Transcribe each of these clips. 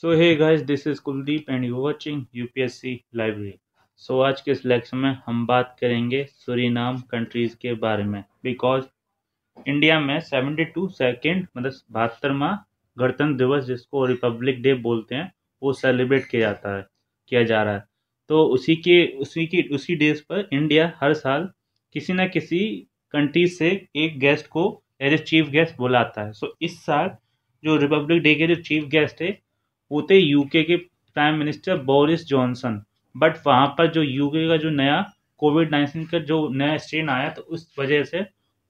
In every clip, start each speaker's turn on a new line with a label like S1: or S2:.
S1: so hey guys this is Kuldeep and you watching UPSC library so आज के इस lecture में हम बात करेंगे सूरीनाम कंट्रीज़ के बारे में बिकॉज इंडिया में सेवेंटी टू सेकेंड मतलब बहत्तरवा गणतंत्र दिवस जिसको रिपब्लिक डे बोलते हैं वो सेलिब्रेट किया जाता है किया जा रहा है तो उसी के उसी की उसी डेज पर इंडिया हर साल किसी ना किसी कंट्री से एक गेस्ट को एज ए चीफ गेस्ट बुलाता है सो इस साल जो रिपब्लिक डे के जो चीफ गेस्ट है होते यूके के prime minister Boris Johnson but वहाँ पर जो यूके का जो नया कोविड नाइन्टीन का जो नया स्ट्रेन आया तो उस वजह से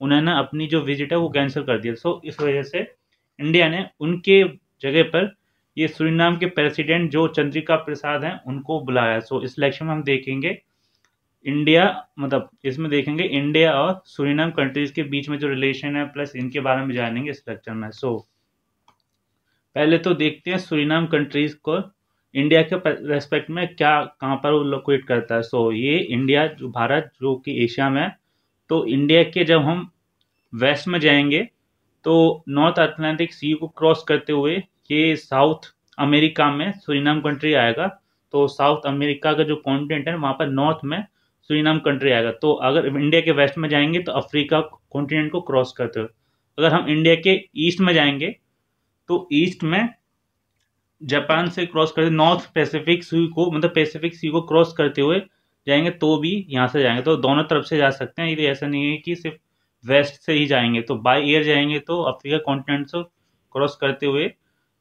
S1: उन्होंने अपनी जो विजिट है वो कैंसिल कर दिया सो इस वजह से इंडिया ने उनके जगह पर ये सूरीनाम के प्रेसिडेंट जो चंद्रिका प्रसाद हैं उनको बुलाया सो इस इलेक्शन में हम देखेंगे इंडिया मतलब इसमें देखेंगे इंडिया और सूरीनाम कंट्रीज के बीच में जो रिलेशन है प्लस इनके बारे में जानेंगे इस लेक्चर में सो so, पहले तो देखते हैं सुरीनाम कंट्रीज को इंडिया के रेस्पेक्ट में क्या कहाँ पर वो लोकेट करता है सो so, ये इंडिया जो भारत जो कि एशिया में है तो इंडिया के जब हम वेस्ट में जाएंगे तो नॉर्थ अटलांटिक सी को क्रॉस करते हुए ये साउथ अमेरिका में सुरीनाम कंट्री आएगा तो साउथ अमेरिका का जो कॉन्टिनेंट है वहाँ पर नॉर्थ में सुरीनाम कंट्री आएगा तो अगर इंडिया के वेस्ट में जाएंगे तो अफ्रीका कॉन्टिनेंट को क्रॉस करते हुए अगर हम इंडिया के ईस्ट में जाएंगे तो ईस्ट में जापान से क्रॉस करते नॉर्थ पैसिफिक सी को मतलब पैसिफिक सी को क्रॉस करते हुए जाएंगे तो भी यहाँ से जाएंगे तो दोनों तरफ से जा सकते हैं ये ऐसा नहीं है कि सिर्फ वेस्ट से ही जाएंगे तो बाय एयर जाएंगे तो अफ्रीका कॉन्टिनेंट से क्रॉस करते हुए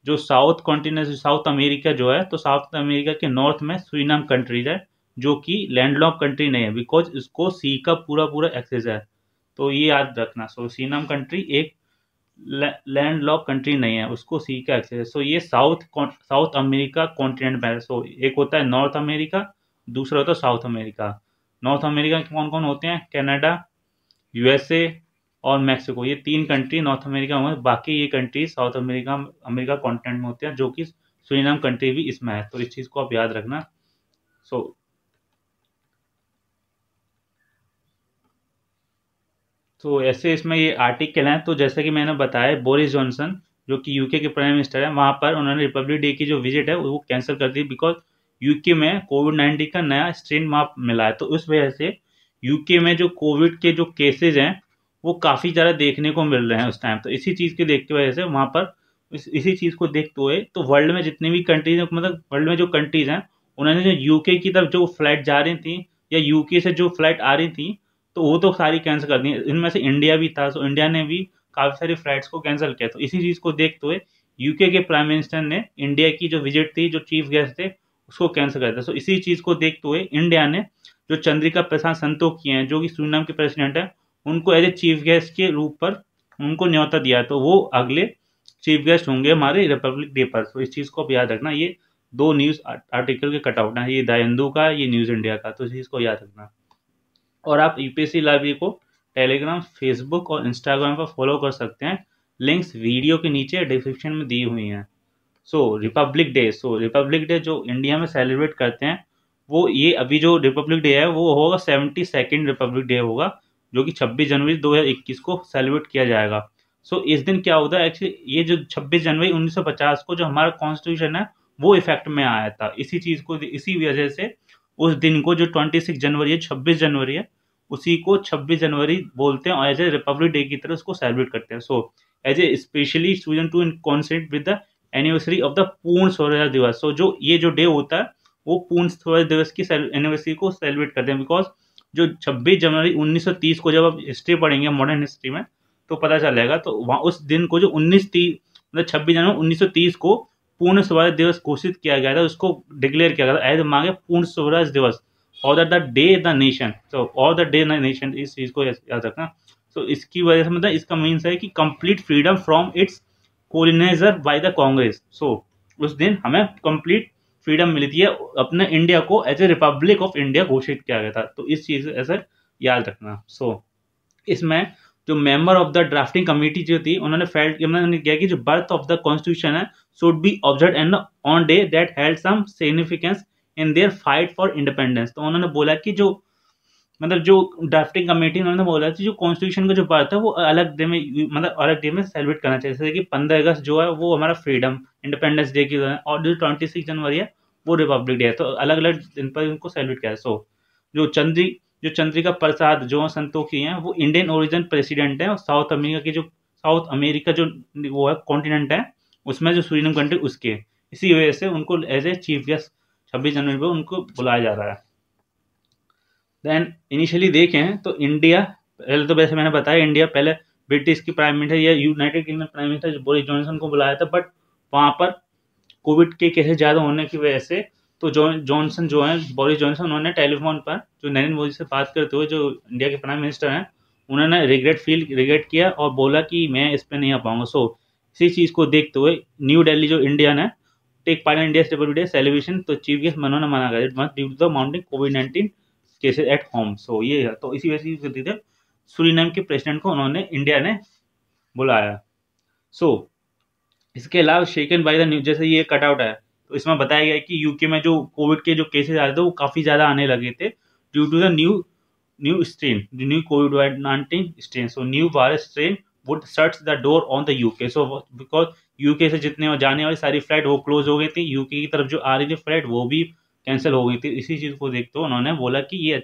S1: जो साउथ कॉन्टिनेंट साउथ अमेरिका जो है तो साउथ अमेरिका के नॉर्थ में सुइनाम कंट्रीज है जो कि लैंडलॉक कंट्री नहीं है बिकॉज इसको सी का पूरा पूरा एक्सेस है तो ये याद रखना सो सीनाम कंट्री एक लैंड लॉक कंट्री नहीं है उसको सी का एक्सेस है सो ये साउथ साउथ अमेरिका कॉन्टिनेंट में है सो एक होता है नॉर्थ अमेरिका दूसरा होता है साउथ अमेरिका नॉर्थ अमेरिका कौन कौन होते हैं कनाडा यूएसए और मैक्सिको ये तीन कंट्री नॉर्थ अमेरिका में बाकी ये country South America America continent में होते हैं जो कि सुरीनाम कंट्री भी इसमें है तो इस चीज़ को आप याद रखना सो so, तो ऐसे इसमें ये आर्टिकल हैं तो जैसे कि मैंने बताया बोरिस जॉनसन जो कि यूके के प्राइम मिनिस्टर हैं वहाँ पर उन्होंने रिपब्लिक डे की जो विजिट है वो कैंसिल कर दी बिकॉज यूके में कोविड नाइन्टीन का नया स्ट्रेन वहाँ मिला है तो उस वजह से यूके में जो कोविड के जो केसेज हैं वो काफ़ी ज़्यादा देखने को मिल रहे हैं उस टाइम तो इसी चीज़ के देखते वजह से वहाँ पर इस, इसी चीज़ को देखते हुए तो वर्ल्ड में जितनी भी कंट्रीज हैं मतलब वर्ल्ड में जो कंट्रीज़ हैं उन्होंने जो यूके की तरफ जो फ्लाइट जा रही थी या यूके से जो फ्लाइट आ रही थी तो वो तो सारी कैंसिल कर दी इनमें से इंडिया भी था तो इंडिया ने भी काफ़ी सारी फ्लाइट्स को कैंसिल किया तो इसी चीज़ को देखते हुए यूके के प्राइम मिनिस्टर ने इंडिया की जो विजिट थी जो चीफ गेस्ट थे उसको कैंसिल कर दिया तो इसी चीज़ को देखते हुए इंडिया ने जो चंद्रिका प्रसाद संतोख किए हैं जो कि सूरीनाम के प्रेसिडेंट हैं उनको एज ए चीफ गेस्ट के रूप पर उनको न्यौता दिया तो वो अगले चीफ गेस्ट होंगे हमारे रिपब्लिक डे पर तो इस चीज़ को अब याद रखना ये दो न्यूज़ आर्टिकल के कटआउट हैं ये द हिंदू का ये न्यूज़ इंडिया का तो इस चीज़ को याद रखना और आप यूपीएससी लाइब्रेरी को टेलीग्राम फेसबुक और इंस्टाग्राम पर फॉलो कर सकते हैं लिंक्स वीडियो के नीचे डिस्क्रिप्शन में दी हुई हैं so republic day so republic day जो इंडिया में सेलिब्रेट करते हैं वो ये अभी जो रिपब्लिक डे है वो होगा सेवेंटी सेकेंड रिपब्लिक डे होगा जो कि छब्बीस जनवरी दो हज़ार इक्कीस को सेलिब्रेट किया जाएगा सो so, इस दिन क्या होता है एक्चुअली ये जो छब्बीस जनवरी उन्नीस सौ पचास को जो हमारा कॉन्स्टिट्यूशन है वो इफेक्ट में आया था इसी चीज़ को इसी वजह से उस दिन को जो ट्वेंटी सिक्स जनवरी है छब्बीस जनवरी है उसी को छब्बीस जनवरी बोलते हैं और एज ए रिपब्लिक डे की तरह उसको सेलिब्रेट करते हैं so as a specially student to in consent with the anniversary of the Purna Swaraj दिवस सो जो ये जो डे होता है वो पूर्ण स्वराज दिवस की एनिवर्सरी को सेलिब्रेट करते हैं बिकॉज जो 26 जनवरी 1930 को जब आप हिस्ट्री पढ़ेंगे मॉडर्न हिस्ट्री में तो पता चलेगा तो वहाँ उस दिन को जो उन्नीस तीस मतलब छब्बीस जनवरी तीस को पूर्ण स्वराज दिवस घोषित किया गया था उसको डिक्लेयर किया गया था एज मांगे पूर्ण स्वराज दिवस और द डे द नेशन तो all the day the nation इस चीज़ को याद रखना so, इसकी वजह से मतलब इसका मीन्स है कि complete freedom from its colonizer by the Congress so उस दिन हमें कंप्लीट फ्रीडम मिली थी अपने इंडिया को as a republic of India घोषित किया गया था तो इस चीज़ ऐसा याद रखना सो so, इसमें जो member of the drafting committee जो थी उन्होंने फेल्ट उन्होंने किया कि जो बर्थ ऑफ द कॉन्स्टिट्यूशन है should be observed and on day that held some significance in their fight for independence तो उन्होंने बोला कि जो मतलब जो ड्राफ्टिंग कमेटी उन्होंने बोला कि जो कॉन्स्टिट्यूशन का जो पार्ट है वो अलग डे में मतलब अलग डे में सेलिब्रेट करना चाहिए जैसे कि पंद्रह अगस्त जो है वो हमारा फ्रीडम इंडिपेंडेंस डे की और जो ट्वेंटी सिक्स जनवरी है वो रिपब्लिक डे है तो अलग अलग दिन पर उनको सेलिब्रेट किया सो जो चंद्री जो चंद्रिका प्रसाद जो संतोखी हैं वो इंडियन ओरिजिन प्रेसिडेंट हैं और साउथ अमेरिका की जो साउथ अमेरिका जो वो है कॉन्टिनेंट है उसमें जो सूरीनम कंट्री उसकी है इसी वजह से उनको एज ए चीफ गेस्ट छब्बीस जनवरी पर उनको बुलाया जा रहा है देन इनिशियली देखें तो इंडिया पहले तो वैसे मैंने बताया इंडिया पहले ब्रिटिश की प्राइम मिनिस्टर या United Kingdom prime minister Boris Johnson को बुलाया था बट वहाँ पर कोविड के केसेस ज़्यादा होने की वजह से तो जो जॉनसन जो है बोरिस जॉनसन उन्होंने टेलीफोन पर जो नरेंद्र मोदी से बात करते हुए जो इंडिया के प्राइम मिनिस्टर हैं उन्होंने रिग्रेट फील रिग्रेट किया और बोला कि मैं इस पर नहीं आ पाऊँगा सो so, इसी चीज़ को देखते हुए न्यू दिल्ली जो इंडिया तो ने take part in India stable day celebration तो चीफ गेस्ट मनोना मना गया must due to the mounting covid nineteen cases at home so ये है तो इसी वजह से दी थे सूरीनाम के प्रेसिडेंट को उन्होंने इंडिया ने बुलाया सो so, इसके अलावा शेकन बाई द न्यूज जैसे ये कटआउट है तो इसमें बताया गया कि यूके में जो कोविड के जो केसेज आ रहे थे वो काफ़ी ज़्यादा आने लगे थे due to the new new strain new covid nineteen strain so new virus strain would search the door on the UK so because UK से जितने जाने वाली सारी फ्लाइट वो क्लोज हो गई थी यूके की तरफ जो आ रही थी फ्लाइट वो भी कैंसिल हो गई थी इसी चीज़ को देखते हुए उन्होंने बोला कि ये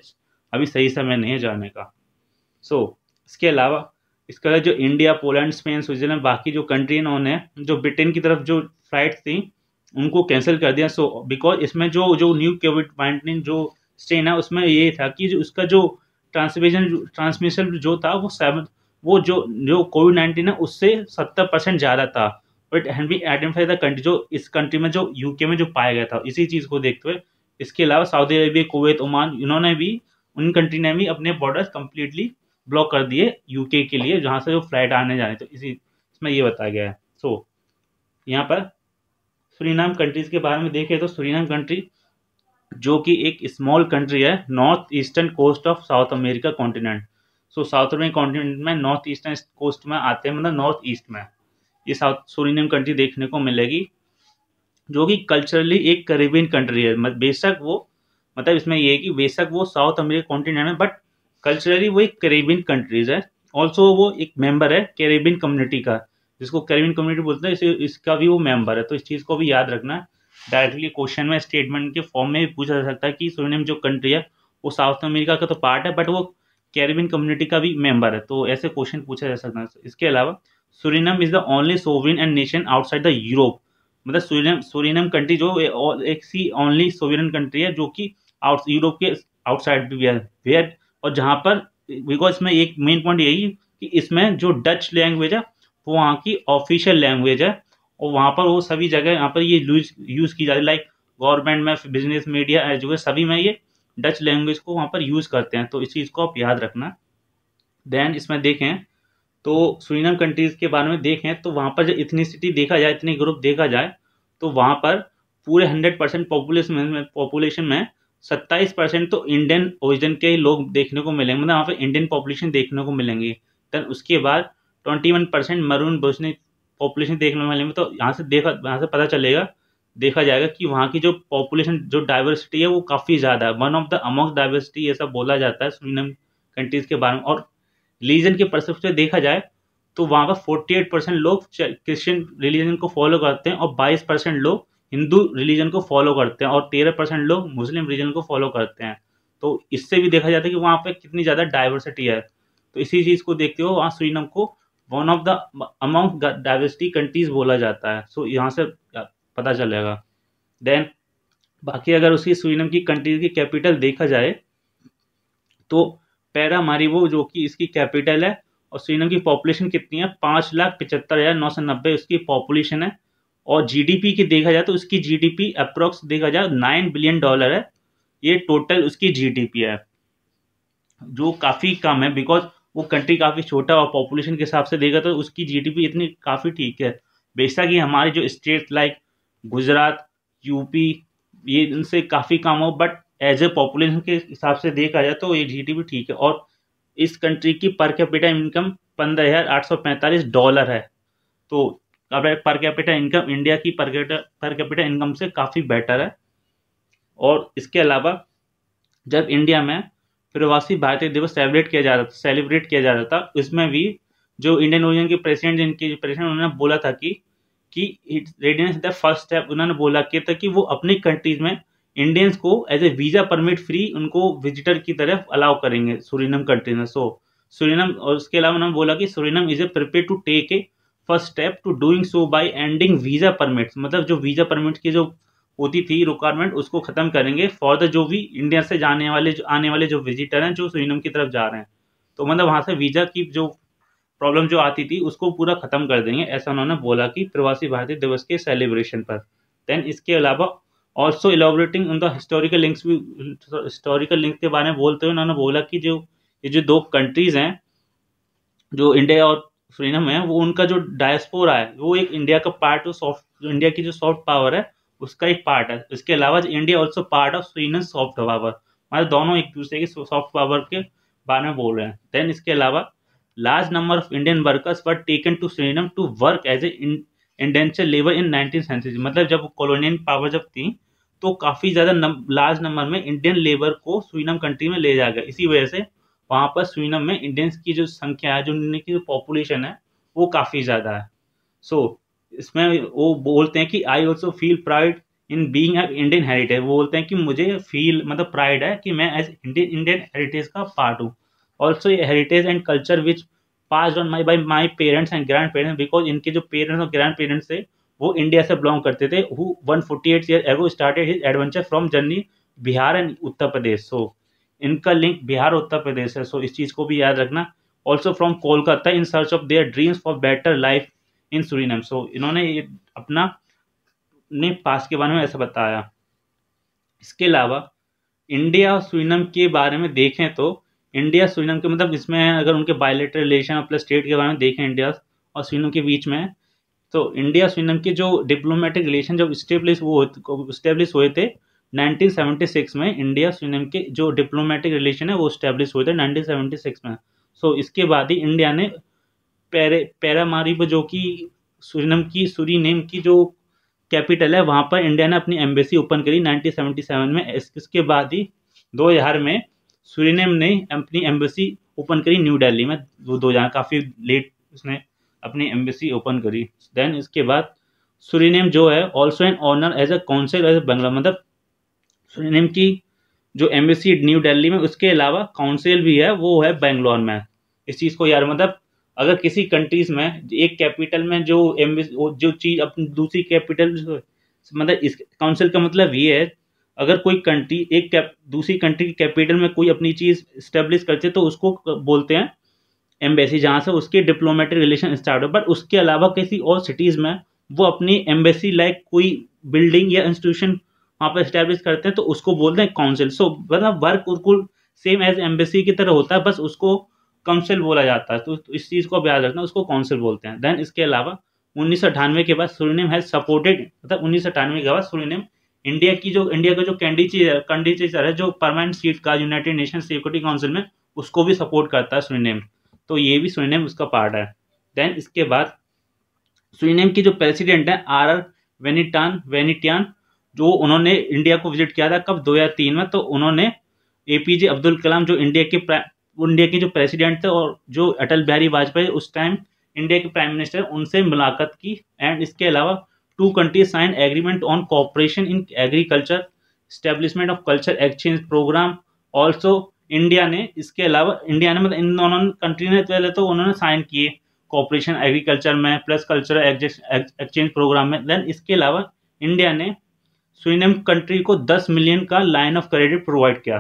S1: अभी सही समय नहीं है जाने का सो so, इसके अलावा इसके अलावा जो इंडिया पोलैंड स्पेन स्विट्जरलैंड बाकी जो कंट्री हैं उन्होंने जो ब्रिटेन की तरफ जो फ्लाइट थी उनको कैंसिल कर दिया सो so, बिकॉज इसमें जो जो न्यू कोविड नाइन्टीन जो स्ट्रेन है उसमें ये था कि जो उसका जो ट्रांसमिशन ट्रांसमिशन जो था वो सेवन वो जो जो कोविड नाइन्टीन है उससे सत्तर परसेंट ज़्यादा था बट हैन बी आइडेंटिफाई द कंट्री जो इस कंट्री में जो यूके में जो पाया गया था इसी चीज़ को देखते हुए इसके अलावा सऊदी अरेबिया कुवैत ओमान इन्होंने भी उन कंट्री ने भी अपने बॉर्डर कम्प्लीटली ब्लॉक कर दिए यूके के लिए जहाँ से जो फ्लाइट आने जाने तो इसी इसमें ये बताया गया है सो यहाँ पर सुरीनाम कंट्रीज़ के बारे में देखें तो सुरीनाम कंट्री जो कि एक स्मॉल कंट्री है north eastern coast of South America continent so South American continent में नॉर्थ ईस्टर्न कोस्ट में आते हैं मतलब नॉर्थ ईस्ट में ये साउथ सोरीनेम कंट्री देखने को मिलेगी जो कि कल्चरली एक करेबियन कंट्री है बेशक वो मतलब इसमें ये है कि बेशक वो साउथ अमेरिका कॉन्टिनेंट में बट कल्चरली वो एक करेबियन कंट्रीज है ऑल्सो वो एक मेंबर है करेबियन कम्युनिटी का जिसको करेबियन कम्युनिटी बोलते हैं इसे इसका भी वो मेंबर है तो इस चीज़ को भी याद रखना डायरेक्टली क्वेश्चन में स्टेटमेंट के फॉर्म में भी पूछा जा सकता है कि सोरीनेम जो कंट्री है वो साउथ अमेरिका का तो पार्ट है बट वो कैरिबियन कम्युनिटी का भी मेंबर है तो ऐसे क्वेश्चन पूछा जा सकता है इसके अलावा Suriname is the only sovereign and nation outside the Europe मतलब सुरिनम सुरिनम कंट्री जो एक सी ओनली सोवियन कंट्री है जो कि आउट यूरोप के आउटसाइड भी है वेयर और जहाँ पर बिकॉज इसमें एक मेन पॉइंट यही कि इसमें जो डच लैंग्वेज है वो वहाँ की ऑफिशियल लैंग्वेज है और वहाँ पर वो सभी जगह यहाँ पर ये यूज़ की जाती है लाइक गवर्नमेंट में बिजनेस मीडिया एजुकेशन सभी में ये डच लैंग्वेज को वहाँ पर यूज़ करते हैं तो इस चीज़ को आप याद रखना देन इसमें देखें तो सुरीनम कंट्रीज़ के बारे में देखें तो वहाँ पर जब इथनीसिटी देखा जाए इतनी ग्रुप देखा जाए तो वहाँ पर पूरे हंड्रेड परसेंट पॉपुलेशन में पॉपुलेशन में सत्ताईस परसेंट तो इंडियन ओरिजिन के लोग देखने को मिलेंगे मतलब वहाँ पर इंडियन पॉपुलेशन देखने को मिलेंगी देन उसके बाद ट्वेंटी वन परसेंट मरून बोसनी पॉपुलेशन देखने को मिलेंगे तो यहाँ से देखा यहाँ से पता चलेगा देखा जाएगा कि वहाँ की जो पॉपुलेशन जो डाइवर्सिटी है वो काफ़ी ज़्यादा है one of the among diversity ऐसा बोला जाता है सुनम कंट्रीज़ के बारे में और रिलीजन के परसेप्ट देखा जाए तो वहाँ का फोर्टी एट परसेंट लोग क्रिश्चियन रिलीजन को फॉलो करते हैं और बाईस परसेंट लोग हिंदू रिलीजन को फॉलो करते हैं और तेरह परसेंट लोग मुस्लिम रिलीजन को फॉलो करते हैं तो इससे भी देखा जाता है कि वहाँ पर कितनी ज़्यादा डाइवर्सिटी है तो इसी चीज़ को देखते हुए वहाँ सुरीनम को one of the amount diversity countries बोला जाता है सो यहाँ से पता चलेगा देन बाकी अगर उसकी स्वीनम की कंट्री की कैपिटल देखा जाए तो पैरा मारी वो जो कि इसकी कैपिटल है और स्वीनम की पॉपुलेशन कितनी है पाँच लाख पचहत्तर हज़ार नौ सौ नब्बे उसकी पॉपुलेशन है और जीडीपी की देखा जाए तो उसकी जीडीपी अप्रोक्स देखा जाए नाइन बिलियन डॉलर है ये टोटल उसकी जीडीपी है जो काफ़ी कम है बिकॉज वो कंट्री काफ़ी छोटा और पॉपुलेशन के हिसाब से देखा तो उसकी जी इतनी काफ़ी ठीक है बेशक ही हमारे जो स्टेट लाइक गुजरात यूपी ये इनसे काफ़ी काम हो बट एज ए पॉपुलेशन के हिसाब से देखा जाए तो ये जी भी ठीक है और इस कंट्री की पर कैपिटा इनकम पंद्रह हज़ार आठ सौ पैंतालीस डॉलर है तो अब पर कैपिटा इनकम इंडिया की per capita per capita income से काफ़ी बेटर है और इसके अलावा जब इंडिया में प्रवासी भारतीय दिवस सेलिब्रेट किया जा रहा था सेलिब्रेट किया जा रहा था उसमें भी जो इंडियन ओरिजिन के प्रेसिडेंट जिनके प्रेसिडेंट उन्होंने बोला था कि कि रेडियंस द फर्स्ट स्टेप उन्होंने बोला किया था तो कि वो अपनी कंट्रीज में इंडियंस को as a visa permit free उनको विजिटर की तरफ अलाउ करेंगे सुरिनम कंट्री में सो सुरिनम और उसके अलावा उन्होंने बोला कि Suriname is a prepare to take a first step to doing so by ending visa permits मतलब जो वीज़ा परमिट की जो होती थी रिक्वायरमेंट उसको ख़त्म करेंगे फॉर द जो भी इंडिया से जाने वाले जो आने वाले जो विजिटर हैं जो सुरिनम की तरफ जा रहे हैं तो मतलब वहाँ से वीज़ा की जो प्रॉब्लम जो आती थी उसको पूरा ख़त्म कर देंगे ऐसा उन्होंने बोला कि प्रवासी भारतीय दिवस के सेलिब्रेशन पर देन इसके अलावा ऑल्सो इलाबोरेटिंग उनका हिस्टोरिकल लिंक्स भी हिस्टोरिकल लिंक के बारे में बोलते हुए उन्होंने बोला कि जो ये जो दो कंट्रीज़ हैं जो इंडिया और फ्रीडम है वो उनका जो डायस्पोरा है वो एक इंडिया का पार्ट ऑफ सॉफ्ट इंडिया की जो सॉफ्ट पावर है उसका एक पार्ट है इसके अलावा India also part of freedom soft power मतलब दोनों एक दूसरे के सॉफ्ट पावर के बारे में बोल रहे हैं देन इसके अलावा large number of Indian workers were taken to Suriname to work as a indentured labour in nineteen century मतलब जब कॉलोनियन पावर जब थी तो काफ़ी ज़्यादा लार्ज नंबर में इंडियन लेबर को स्वीनम कंट्री में ले जाया गया इसी वजह से वहाँ पर स्वीनम में इंडियंस की जो संख्या है जो की जो पॉपुलेशन है वो काफ़ी ज़्यादा है सो so, इसमें वो बोलते हैं कि I also feel pride in being Indian heritage वो बोलते हैं कि मुझे फील मतलब प्राइड है कि मैं एज इंडियन इंडियन हेरिटेज का पार्ट हूँ also heritage and culture which pass on my by my parents and grand parents because इनके जो पेरेंट्स और ग्रैंड पेरेंट्स थे वो इंडिया से बिलोंग करते थे who one forty eight year ago started his adventure from journey Bihar and Uttar Pradesh so इनका link Bihar उत्तर प्रदेश है सो इस चीज़ को भी याद रखना also from Kolkata in search of their dreams for better life in Suriname so इन्होंने ये अपना ने पास के बारे में ऐसा बताया इसके अलावा इंडिया और सुरीनम के बारे में देखें तो इंडिया स्वीडन के मतलब इसमें अगर उनके बायोलेटर रिलेशन अपने स्टेट के बारे में देखें इंडिया और स्वीडन के बीच में तो इंडिया स्वीडन के जो डिप्लोमेटिक रिलेशन जब स्टेब्लिश वो स्टेब्लिश हुए थे 1976 में इंडिया स्वीडन के जो डिप्लोमेटिक रिलेशन है वो स्टेब्लिश हुए थे 1976 में सो so, इसके बाद ही इंडिया ने पैरे पैरामारीब जो कि स्वीडम की नेम की जो कैपिटल है वहाँ पर इंडिया ने अपनी एम्बेसी ओपन करी 1977 में इसके बाद ही 2000 में सूरीनेम ने अपनी एम्बेसी ओपन करी न्यू दिल्ली में वो दो हज़ार काफ़ी लेट उसने अपनी एम्बेसी ओपन करी देन इसके बाद सूरीनेम जो है also an honour as a council as बंगला मतलब सूरीनेम की जो एम्बेसी न्यू दिल्ली में उसके अलावा काउंसिल भी है वो है बेंगलोर में इस चीज़ को यार मतलब अगर किसी कंट्रीज में एक कैपिटल में जो एम्बेसी जो चीज़ अपनी दूसरी कैपिटल मतलब इस काउंसिल का मतलब ये है अगर कोई कंट्री एक दूसरी कंट्री की कैपिटल में कोई अपनी चीज़ इस्टेब्लिश करती है तो उसको बोलते हैं एम्बेसी जहाँ से उसके डिप्लोमेटिक रिलेशन स्टार्ट हो बट उसके अलावा किसी और सिटीज़ में वो अपनी एम्बेसी लाइक कोई बिल्डिंग या इंस्टीट्यूशन वहाँ पर इस्टेब्लिश करते हैं तो उसको बोलते हैं काउंसिल सो तो मतलब वर्क उर्कुल सेम एज एम्बेसी की तरह होता है बस उसको काउंसिल बोला जाता है तो, तो इस चीज़ को याद रखना उसको काउंसिल बोलते हैं देन इसके अलावा उन्नीस के बाद सुरनेम हैज सपोर्टेड मतलब उन्नीस के बाद सुरनेम इंडिया की जो इंडिया का जो कैंडी कंडीचेचर है जो परमानेंट सीट का यूनाइटेड नेशन सिक्योरिटी काउंसिल में उसको भी सपोर्ट करता है सुरीनेम तो ये भी सुरीनेम उसका पार्ट है देन इसके बाद सुरीनेम की जो प्रेसिडेंट है आर आर वेनिटान वेनिटियान जो उन्होंने इंडिया को विजिट किया था कब दो हजार तीन में तो उन्होंने ए पी जे अब्दुल कलाम जो इंडिया के इंडिया के जो प्रेसिडेंट थे और जो अटल बिहारी वाजपेयी उस टाइम इंडिया के प्राइम मिनिस्टर उनसे मुलाकात की एंड इसके अलावा two countries sign agreement on cooperation in agriculture establishment of culture exchange program also India ने इसके अलावा इंडिया ने मतलब इन दोनों कंट्री ने पहले तो उन्होंने साइन किए कॉपरेशन एग्रीकल्चर में प्लस कल्चरल एक्सचेंज प्रोग्राम में देन इसके अलावा इंडिया ने स्वीनम कंट्री को 10 मिलियन का लाइन ऑफ क्रेडिट प्रोवाइड किया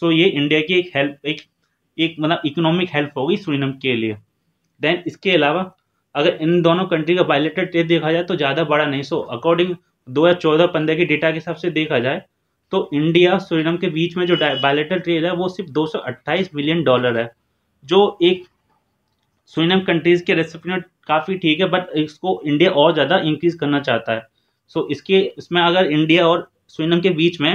S1: सो so, ये इंडिया की एक हेल्प एक एक मतलब इकोनॉमिक हेल्प होगी स्वीनम के लिए देन इसके अलावा अगर इन दोनों कंट्री का बायोलेटेड ट्रेड देखा जाए तो ज़्यादा बड़ा नहीं सो अकॉर्डिंग दो हज़ार चौदह पंद्रह के डेटा के हिसाब से देखा जाए तो इंडिया और के बीच में जो बायोलेटर ट्रेड है वो सिर्फ 228 बिलियन डॉलर है जो एक सूरीनम कंट्रीज़ के रेसिपी काफ़ी ठीक है बट इसको इंडिया और ज़्यादा इंक्रीज़ करना चाहता है सो इसके इसमें अगर इंडिया और सूरीनम के बीच में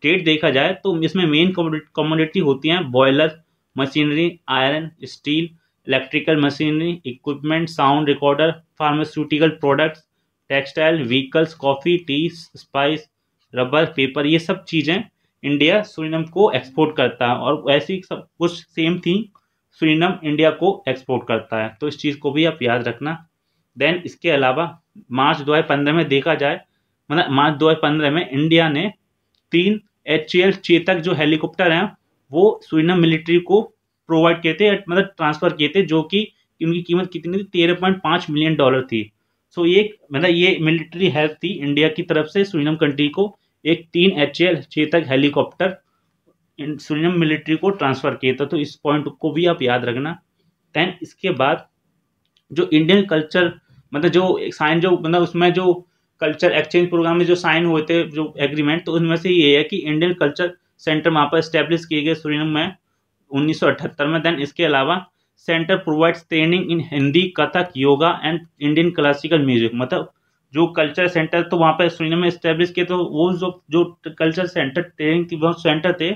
S1: ट्रेड देखा जाए तो इसमें मेन कमोडिटी होती हैं boiler machinery iron steel electrical machinery equipment sound recorder pharmaceutical products textile vehicles coffee tea spice rubber paper ये सब चीज़ें इंडिया सुरिनम को एक्सपोर्ट करता है और ऐसी सब कुछ सेम थी सुरिनम इंडिया को एक्सपोर्ट करता है तो इस चीज़ को भी आप याद रखना देन इसके अलावा मार्च दो में देखा जाए मतलब मार्च दो में इंडिया ने तीन एच चेतक जो हेलीकॉप्टर हैं वो सुरिनम मिलिट्री को प्रोवाइड किए थे मतलब ट्रांसफ़र किए थे जो कि उनकी कीमत कितनी थी तेरह पॉइंट पाँच मिलियन डॉलर थी सो ये मतलब ये मिलिट्री हेल्प थी इंडिया की तरफ से सुरिनम कंट्री को एक तीन H L Chetak helicopter Suriname military को ट्रांसफ़र किया था तो इस पॉइंट को भी आप याद रखना दैन इसके बाद जो इंडियन कल्चर मतलब जो साइन जो मतलब उसमें जो कल्चर एक्सचेंज प्रोग्राम में जो साइन हुए थे जो एग्रीमेंट तो उनमें से ये है कि इंडियन कल्चर सेंटर वहाँ पर इस्टेब्लिश किए गए सुरिनम में 1978 में देन इसके अलावा centre provides training in Hindi Kathak yoga and Indian classical music मतलब जो कल्चर सेंटर तो वहाँ पर सुनने में इस्टेब्लिश किए तो वो जो जो कल्चर सेंटर ट्रेनिंग थी बहुत सेंटर थे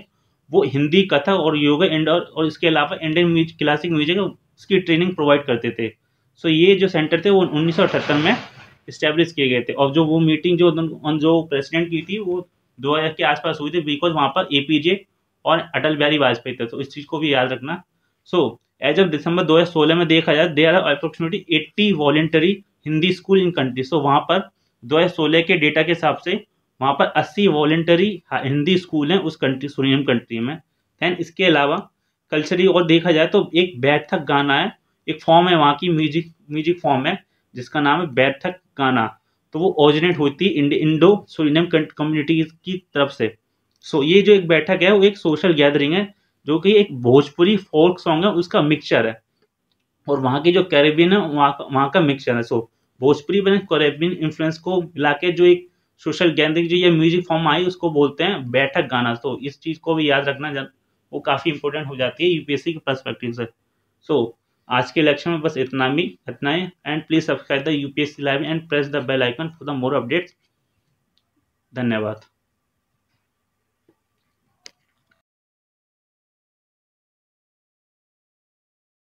S1: वो हिंदी कथक और योगा एंड और इसके अलावा इंडियन म्यूजिक क्लासिक म्यूजिक उसकी ट्रेनिंग प्रोवाइड करते थे सो so, ये जो सेंटर थे वो उन्नीस में इस्टेब्लिश किए गए थे और जो वो मीटिंग जो जो प्रेसिडेंट की थी वो दो हज़ार के आसपास हुई थी बिकॉज वहाँ पर ए पी जे और अटल बिहारी वाजपेयी थे तो इस चीज़ को भी याद रखना सो एज ऑफ दिसंबर 2016 में देखा जाए they are approximately eighty voluntary Hindi school in country so वहाँ पर 2016 के डेटा के हिसाब से वहाँ पर 80 वॉलेंटरी हिंदी स्कूल हैं उस कंट्री सुनियम कंट्री में दैन इसके अलावा कल्चरली और देखा जाए तो एक बैठक गाना है एक फॉर्म है वहाँ की म्यूजिक म्यूजिक फॉर्म है जिसका नाम है बैठक गाना तो वो ओरिजिनेट होती है इंडो सोनियम कम्युनिटी की तरफ से सो ये जो एक बैठक है वो एक सोशल गैदरिंग है जो कि एक भोजपुरी फोक सॉन्ग है उसका मिक्सचर है और वहाँ की जो कैरेबियन है वहाँ वहाँ का मिक्सचर है सो भोजपुरी बने कैरेबियन इन्फ्लुएंस को मिला के जो एक सोशल गैदरिंग जो ये म्यूजिक फॉर्म आई उसको बोलते हैं बैठक गाना तो इस चीज़ को भी याद रखना वो काफ़ी इंपॉर्टेंट हो जाती है यूपीएससी के परस्पेक्टिव से सो आज के लेक्चर में बस इतना भी इतना ही and please subscribe the UPSC live and press the bell icon for the more updates धन्यवाद